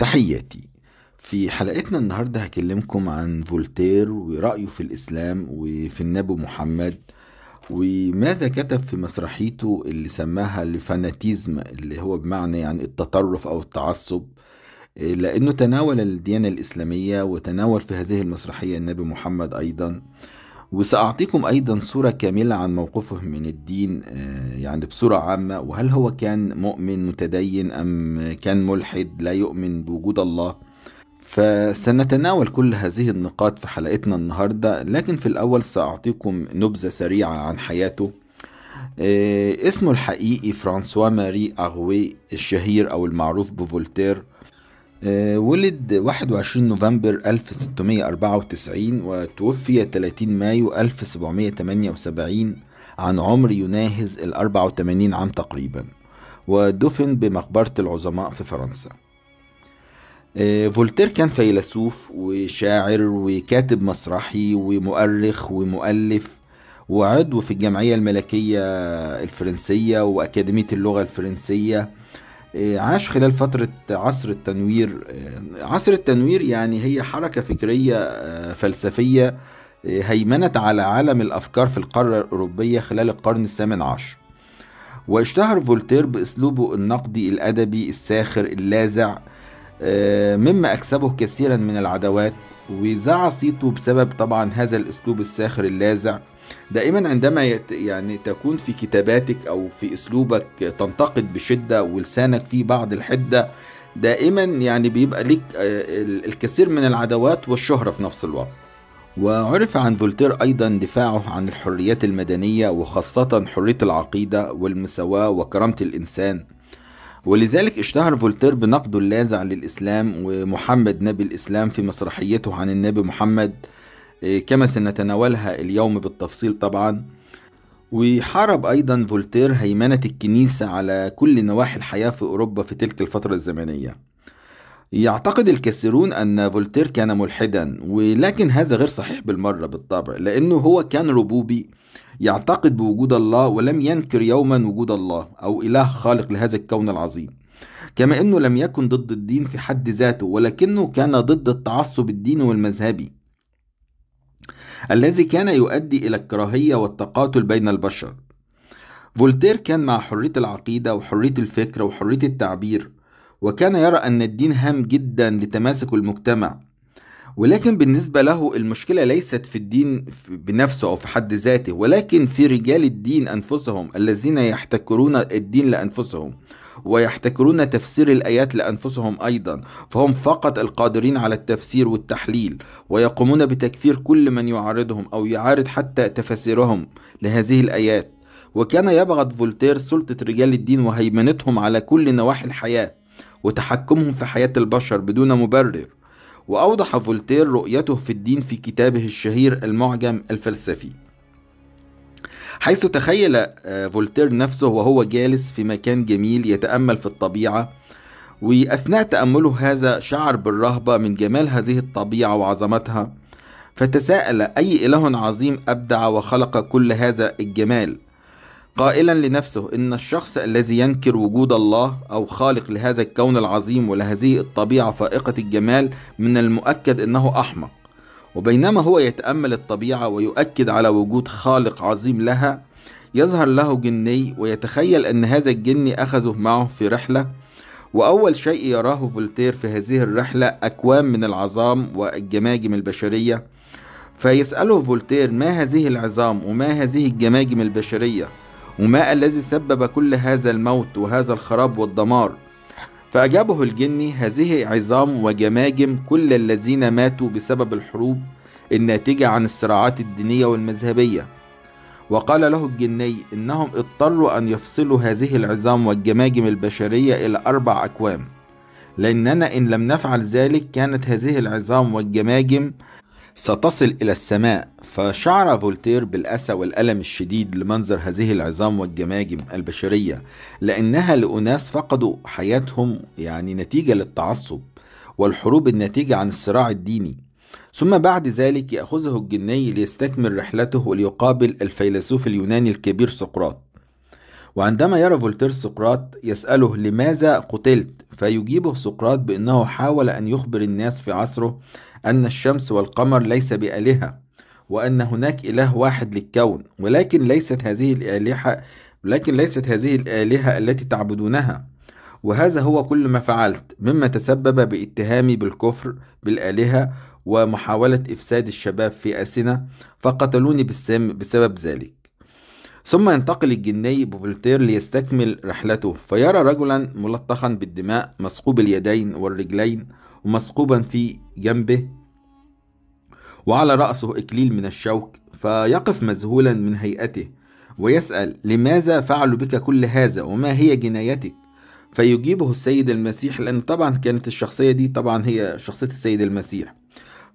تحياتي في حلقتنا النهاردة هكلمكم عن فولتير ورأيه في الإسلام وفي النبي محمد وماذا كتب في مسرحيته اللي سماها الفاناتيزم اللي هو بمعنى يعني التطرف أو التعصب لأنه تناول الديانة الإسلامية وتناول في هذه المسرحية النبي محمد أيضا وسأعطيكم أيضا صورة كاملة عن موقفه من الدين آه، يعني بصورة عامة وهل هو كان مؤمن متدين أم كان ملحد لا يؤمن بوجود الله فسنتناول كل هذه النقاط في حلقتنا النهاردة لكن في الأول سأعطيكم نبذة سريعة عن حياته آه، اسمه الحقيقي فرانسوا ماري أغوي الشهير أو المعروف بفولتير آه، ولد 21 نوفمبر 1694 وتوفي 30 مايو 1778 عن عمر يناهز ال 84 عام تقريبا ودفن بمقبرة العظماء في فرنسا آه، فولتير كان فيلسوف وشاعر وكاتب مسرحي ومؤرخ ومؤلف وعضو في الجمعية الملكية الفرنسية وأكاديمية اللغة الفرنسية آه، عاش خلال فترة عصر التنوير آه، عصر التنوير يعني هي حركة فكرية آه، فلسفية هيمنت على عالم الأفكار في القارة الأوروبية خلال القرن الثامن عشر واشتهر فولتير بأسلوبه النقدي الأدبي الساخر اللاذع مما أكسبه كثيرا من العداوات وذاع صيته بسبب طبعا هذا الأسلوب الساخر اللاذع دائما عندما يعني تكون في كتاباتك او في اسلوبك تنتقد بشده ولسانك فيه بعض الحده دائما يعني بيبقى لك آه، الكثير من العداوات والشهره في نفس الوقت وعرف عن فولتير أيضا دفاعه عن الحريات المدنية وخاصة حرية العقيدة والمساواة وكرامة الإنسان ولذلك اشتهر فولتير بنقده اللاذع للإسلام ومحمد نبي الإسلام في مسرحيته عن النبي محمد إيه، كما سنتناولها اليوم بالتفصيل طبعا وحارب أيضا فولتير هيمنة الكنيسة على كل نواحي الحياة في أوروبا في تلك الفترة الزمنية يعتقد الكثيرون أن فولتير كان ملحدا ولكن هذا غير صحيح بالمرة بالطبع لأنه هو كان ربوبي يعتقد بوجود الله ولم ينكر يوما وجود الله أو إله خالق لهذا الكون العظيم كما أنه لم يكن ضد الدين في حد ذاته ولكنه كان ضد التعصب الديني والمذهبي الذي كان يؤدي إلى الكراهية والتقاتل بين البشر فولتير كان مع حرية العقيدة وحرية الفكر وحرية التعبير وكان يرى أن الدين هام جدا لتماسك المجتمع ولكن بالنسبة له المشكلة ليست في الدين بنفسه أو في حد ذاته ولكن في رجال الدين أنفسهم الذين يحتكرون الدين لأنفسهم ويحتكرون تفسير الآيات لأنفسهم أيضا فهم فقط القادرين على التفسير والتحليل ويقومون بتكفير كل من يعارضهم أو يعارض حتى تفسيرهم لهذه الآيات وكان يبغض فولتير سلطة رجال الدين وهيمنتهم على كل نواحي الحياة وتحكمهم في حياة البشر بدون مبرر وأوضح فولتير رؤيته في الدين في كتابه الشهير المعجم الفلسفي حيث تخيل آه، فولتير نفسه وهو جالس في مكان جميل يتأمل في الطبيعة وأثناء تأمله هذا شعر بالرهبة من جمال هذه الطبيعة وعظمتها فتساءل أي إله عظيم أبدع وخلق كل هذا الجمال قائلا لنفسه إن الشخص الذي ينكر وجود الله أو خالق لهذا الكون العظيم ولهذه الطبيعة فائقة الجمال من المؤكد أنه أحمق وبينما هو يتأمل الطبيعة ويؤكد على وجود خالق عظيم لها يظهر له جني ويتخيل أن هذا الجني أخذه معه في رحلة وأول شيء يراه فولتير في هذه الرحلة أكوام من العظام والجماجم البشرية فيسأله فولتير ما هذه العظام وما هذه الجماجم البشرية وما الذي سبب كل هذا الموت وهذا الخراب والدمار فأجابه الجني هذه عظام وجماجم كل الذين ماتوا بسبب الحروب الناتجة عن الصراعات الدينية والمذهبية وقال له الجني إنهم اضطروا أن يفصلوا هذه العظام والجماجم البشرية إلى أربع أكوام لأننا إن لم نفعل ذلك كانت هذه العظام والجماجم ستصل إلى السماء فشعر فولتير بالأسى والألم الشديد لمنظر هذه العظام والجماجم البشرية لأنها لأناس فقدوا حياتهم يعني نتيجة للتعصب والحروب الناتجة عن الصراع الديني ثم بعد ذلك يأخذه الجني ليستكمل رحلته وليقابل الفيلسوف اليوناني الكبير سقراط وعندما يرى فولتير سقراط يسأله لماذا قتلت فيجيبه سقراط بأنه حاول أن يخبر الناس في عصره أن الشمس والقمر ليس بآلهة وأن هناك إله واحد للكون ولكن ليست هذه الآلهة لكن ليست هذه الآلهة التي تعبدونها وهذا هو كل ما فعلت مما تسبب باتهامي بالكفر بالآلهة ومحاولة إفساد الشباب في أسنة فقتلوني بالسم بسبب ذلك ثم ينتقل الجني بوفلتير ليستكمل رحلته فيرى رجلا ملطخا بالدماء مثقوب اليدين والرجلين ومثقوبا في جنبه وعلى رأسه إكليل من الشوك فيقف مذهولا من هيئته ويسأل لماذا فعلوا بك كل هذا وما هي جنايتك فيجيبه السيد المسيح لأن طبعا كانت الشخصية دي طبعا هي شخصية السيد المسيح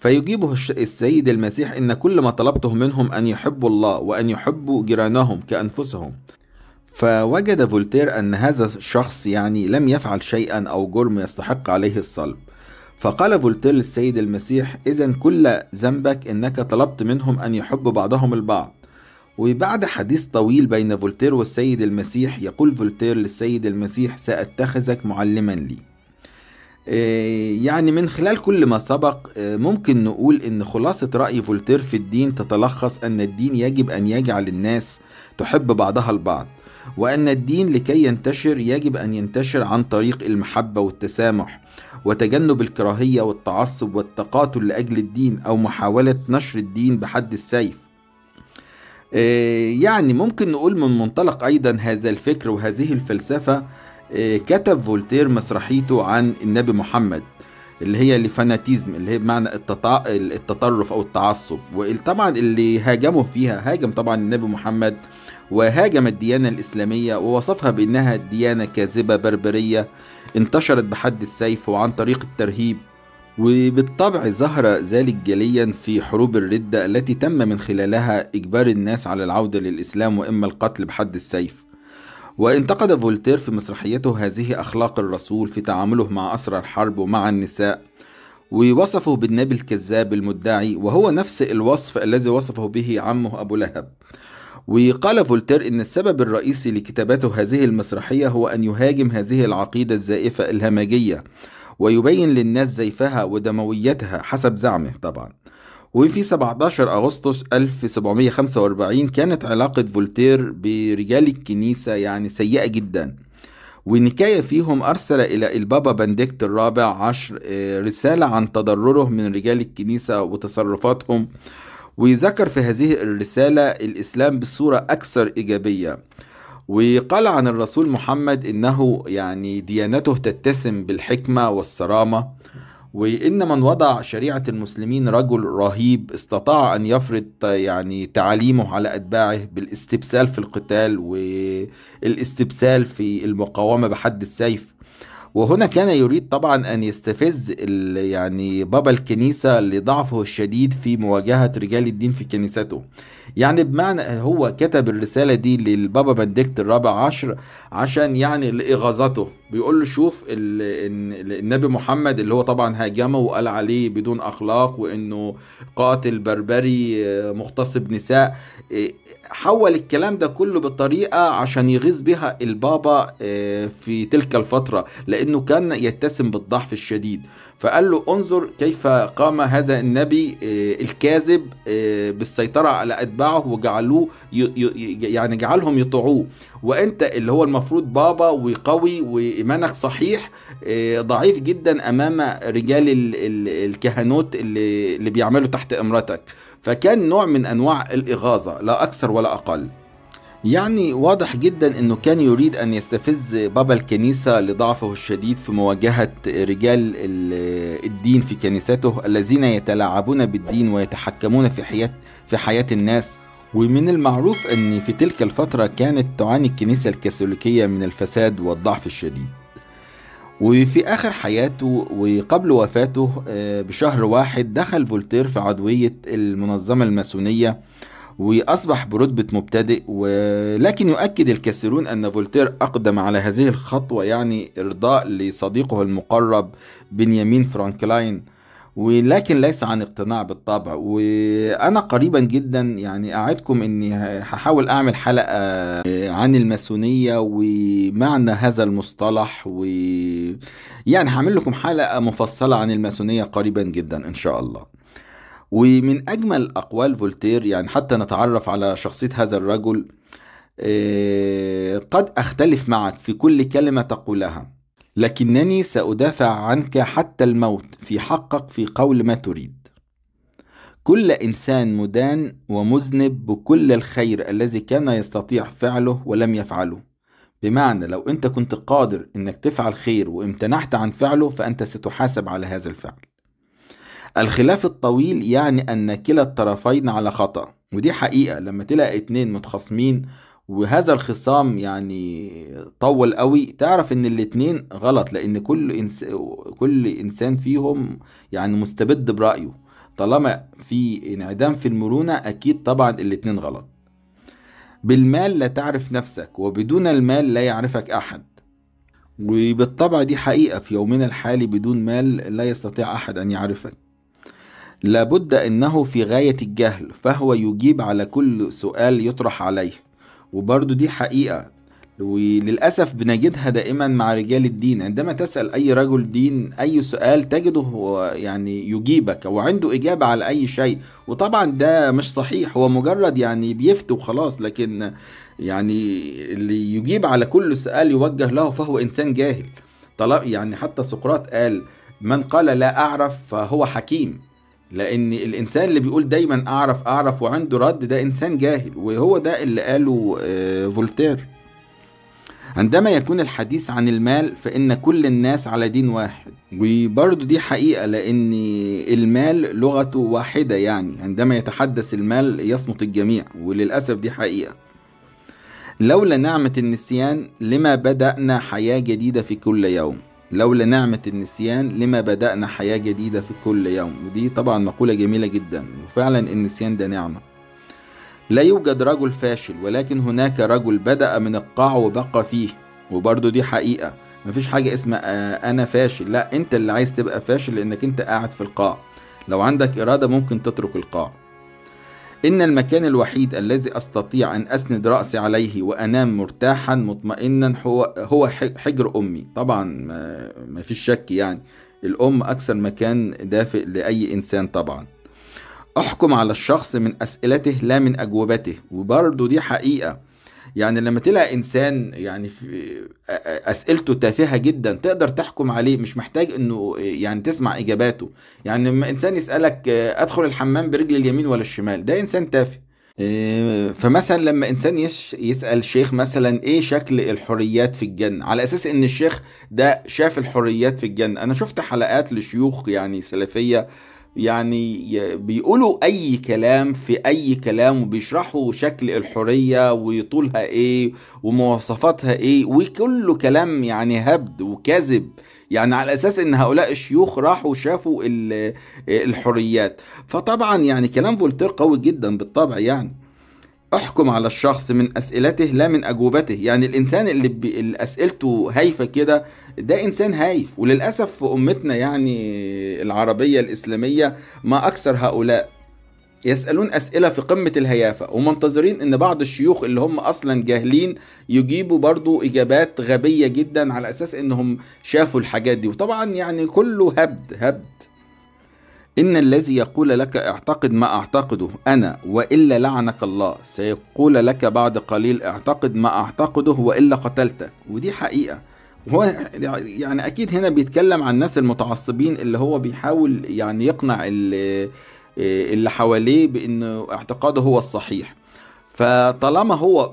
فيجيبه السيد المسيح إن كل ما طلبته منهم أن يحبوا الله وأن يحبوا جيرانهم كأنفسهم فوجد فولتير أن هذا الشخص يعني لم يفعل شيئا أو جرم يستحق عليه الصلب فقال فولتير للسيد المسيح إذا كل ذنبك أنك طلبت منهم أن يحبوا بعضهم البعض وبعد حديث طويل بين فولتير والسيد المسيح يقول فولتير للسيد المسيح سأتخذك معلما لي إيه، يعني من خلال كل ما سبق إيه، ممكن نقول ان خلاصة رأي فولتير في الدين تتلخص ان الدين يجب ان يجعل الناس تحب بعضها البعض وأن الدين لكي ينتشر يجب أن ينتشر عن طريق المحبة والتسامح وتجنب الكراهية والتعصب والتقاتل لأجل الدين أو محاولة نشر الدين بحد السيف إيه، يعني ممكن نقول من منطلق أيضا هذا الفكر وهذه الفلسفة إيه، كتب فولتير مسرحيته عن النبي محمد اللي هي الفاناتيزم اللي هي بمعنى التطع... التطرف او التعصب وطبعا اللي هاجمه فيها هاجم طبعا النبي محمد وهاجم الديانه الاسلاميه ووصفها بانها ديانه كاذبه بربريه انتشرت بحد السيف وعن طريق الترهيب وبالطبع ظهر ذلك جليا في حروب الردة التي تم من خلالها إجبار الناس على العودة للإسلام وإما القتل بحد السيف وانتقد فولتير في مسرحيته هذه أخلاق الرسول في تعامله مع أسرى الحرب ومع النساء ووصفه بالنبي الكذاب المدعي وهو نفس الوصف الذي وصفه به عمه أبو لهب وقال فولتير إن السبب الرئيسي لكتابته هذه المسرحية هو أن يهاجم هذه العقيدة الزائفة الهمجية ويبين للناس زيفها ودمويتها حسب زعمه طبعا وفي 17 أغسطس 1745 كانت علاقة فولتير برجال الكنيسة يعني سيئة جدا ونكاية فيهم أرسل إلى البابا بنديكت الرابع عشر آه، رسالة عن تضرره من رجال الكنيسة وتصرفاتهم وذكر في هذه الرسالة الإسلام بصورة أكثر إيجابية وقال عن الرسول محمد إنه يعني ديانته تتسم بالحكمة والصرامة وإن من وضع شريعة المسلمين رجل رهيب استطاع أن يفرض يعني تعاليمه على أتباعه بالاستبسال في القتال والاستبسال في المقاومة بحد السيف وهنا كان يريد طبعا أن يستفز يعني بابا الكنيسة لضعفه الشديد في مواجهة رجال الدين في كنيسته يعني بمعنى هو كتب الرسالة دي للبابا بندكت الرابع عشر عشان يعني لإغاظته بيقول له شوف النبي محمد اللي هو طبعا هاجمه وقال عليه بدون اخلاق وانه قاتل بربري آه، مغتصب نساء آه، حول الكلام ده كله بطريقه عشان يغيظ بها البابا آه، في تلك الفتره لانه كان يتسم بالضعف الشديد فقال له انظر كيف قام هذا النبي الكاذب بالسيطرة على أتباعه وجعلوه يعني جعلهم يطيعوه وأنت اللي هو المفروض بابا وقوي إيمانك صحيح آه، ضعيف جدا أمام رجال الكهنوت اللي, بيعملوا تحت إمرتك فكان نوع من أنواع الإغاظة لا أكثر ولا أقل يعني واضح جدا انه كان يريد ان يستفز بابا الكنيسه لضعفه الشديد في مواجهه رجال الدين في كنيسته الذين يتلاعبون بالدين ويتحكمون في حياه في حياه الناس ومن المعروف أن في تلك الفترة كانت تعاني الكنيسة الكاثوليكية من الفساد والضعف الشديد وفي آخر حياته وقبل وفاته آه، بشهر واحد دخل فولتير في عضوية المنظمة الماسونية وأصبح برتبة مبتدئ ولكن يؤكد الكثيرون أن فولتير أقدم على هذه الخطوة يعني إرضاء لصديقه المقرب بنيامين فرانكلاين ولكن ليس عن اقتناع بالطبع وانا قريبا جدا يعني اعدكم اني هحاول اعمل حلقه آه، عن الماسونيه ومعنى هذا المصطلح و يعني هعمل لكم حلقه مفصله عن الماسونيه قريبا جدا ان شاء الله ومن اجمل اقوال فولتير يعني حتى نتعرف على شخصيه هذا الرجل آه، قد اختلف معك في كل كلمه تقولها لكنني سأدافع عنك حتى الموت في حقك في قول ما تريد كل إنسان مدان ومذنب بكل الخير الذي كان يستطيع فعله ولم يفعله بمعنى لو أنت كنت قادر أنك تفعل خير وامتنعت عن فعله فأنت ستحاسب على هذا الفعل الخلاف الطويل يعني أن كلا الطرفين على خطأ ودي حقيقة لما تلاقي اتنين متخاصمين وهذا الخصام يعني طول قوي تعرف ان الاتنين غلط لان كل إنس... كل انسان فيهم يعني مستبد برايه طالما في انعدام في المرونه اكيد طبعا الاتنين غلط بالمال لا تعرف نفسك وبدون المال لا يعرفك احد وبالطبع دي حقيقه في يومنا الحالي بدون مال لا يستطيع احد ان يعرفك لابد انه في غايه الجهل فهو يجيب على كل سؤال يطرح عليه وبرضو دي حقيقة وللأسف بنجدها دائما مع رجال الدين عندما تسأل أي رجل دين أي سؤال تجده يعني يجيبك وعنده إجابة على أي شيء وطبعا ده مش صحيح هو مجرد يعني بيفتي وخلاص لكن يعني اللي يجيب على كل سؤال يوجه له فهو إنسان جاهل طلب يعني حتى سقراط قال من قال لا أعرف فهو حكيم لان الانسان اللي بيقول دايما اعرف اعرف وعنده رد ده انسان جاهل وهو ده اللي قاله آه، فولتير عندما يكون الحديث عن المال فإن كل الناس على دين واحد وبرضه دي حقيقة لأن المال لغته واحدة يعني عندما يتحدث المال يصمت الجميع وللأسف دي حقيقة لولا نعمة النسيان لما بدأنا حياة جديدة في كل يوم لولا نعمة النسيان لما بدأنا حياة جديدة في كل يوم ودي طبعا مقولة جميلة جدا وفعلا النسيان ده نعمة لا يوجد رجل فاشل ولكن هناك رجل بدأ من القاع وبقى فيه وبرضه دي حقيقة مفيش حاجة اسمها آه، أنا فاشل لا أنت اللي عايز تبقى فاشل لأنك أنت قاعد في القاع لو عندك إرادة ممكن تترك القاع إن المكان الوحيد الذي أستطيع أن أسند رأسي عليه وأنام مرتاحا مطمئنا هو هو حجر أمي طبعا ما فيش شك يعني الأم أكثر مكان دافئ لأي إنسان طبعا أحكم على الشخص من أسئلته لا من أجوبته وبرضه دي حقيقة يعني لما تلاقي انسان يعني في اسئلته تافهه جدا تقدر تحكم عليه مش محتاج انه يعني تسمع اجاباته يعني لما انسان يسالك آه، ادخل الحمام برجل اليمين ولا الشمال ده انسان تافه آه، فمثلا لما انسان يسال شيخ مثلا ايه شكل الحريات في الجنه على اساس ان الشيخ ده شاف الحريات في الجنه انا شفت حلقات لشيوخ يعني سلفيه يعني بيقولوا اي كلام في اي كلام وبيشرحوا شكل الحرية وطولها ايه ومواصفاتها ايه وكله كلام يعني هبد وكذب يعني على اساس ان هؤلاء الشيوخ راحوا شافوا الحريات فطبعا يعني كلام فولتير قوي جدا بالطبع يعني احكم على الشخص من اسئلته لا من اجوبته يعني الانسان اللي, بي... اللي اسئلته هايفه كده ده انسان هايف وللاسف في امتنا يعني العربيه الاسلاميه ما اكثر هؤلاء يسألون أسئلة في قمة الهيافة ومنتظرين إن بعض الشيوخ اللي هم أصلا جاهلين يجيبوا برضو إجابات غبية جدا على أساس إنهم شافوا الحاجات دي وطبعا يعني كله هبد هبد إن الذي يقول لك اعتقد ما أعتقده أنا وإلا لعنك الله سيقول لك بعد قليل اعتقد ما أعتقده وإلا قتلتك ودي حقيقة هو يعني أكيد هنا بيتكلم عن الناس المتعصبين اللي هو بيحاول يعني يقنع اللي, حواليه بأن اعتقاده هو الصحيح فطالما هو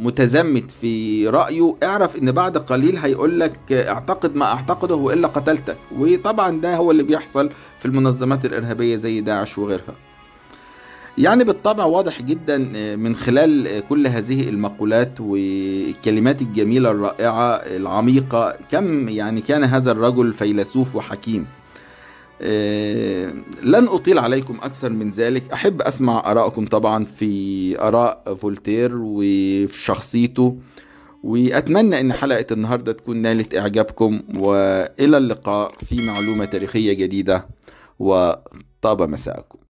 متزمت في رأيه اعرف ان بعد قليل هيقولك اعتقد ما اعتقده وإلا قتلتك وطبعا ده هو اللي بيحصل في المنظمات الإرهابية زي داعش وغيرها يعني بالطبع واضح جدا آه، من خلال آه، كل هذه المقولات والكلمات الجميلة الرائعة العميقة كم يعني كان هذا الرجل فيلسوف وحكيم آه، لن أطيل عليكم أكثر من ذلك أحب أسمع آرائكم طبعا في آراء فولتير وفي شخصيته وأتمنى أن حلقة النهاردة تكون نالت إعجابكم وإلى اللقاء في معلومة تاريخية جديدة وطاب مساءكم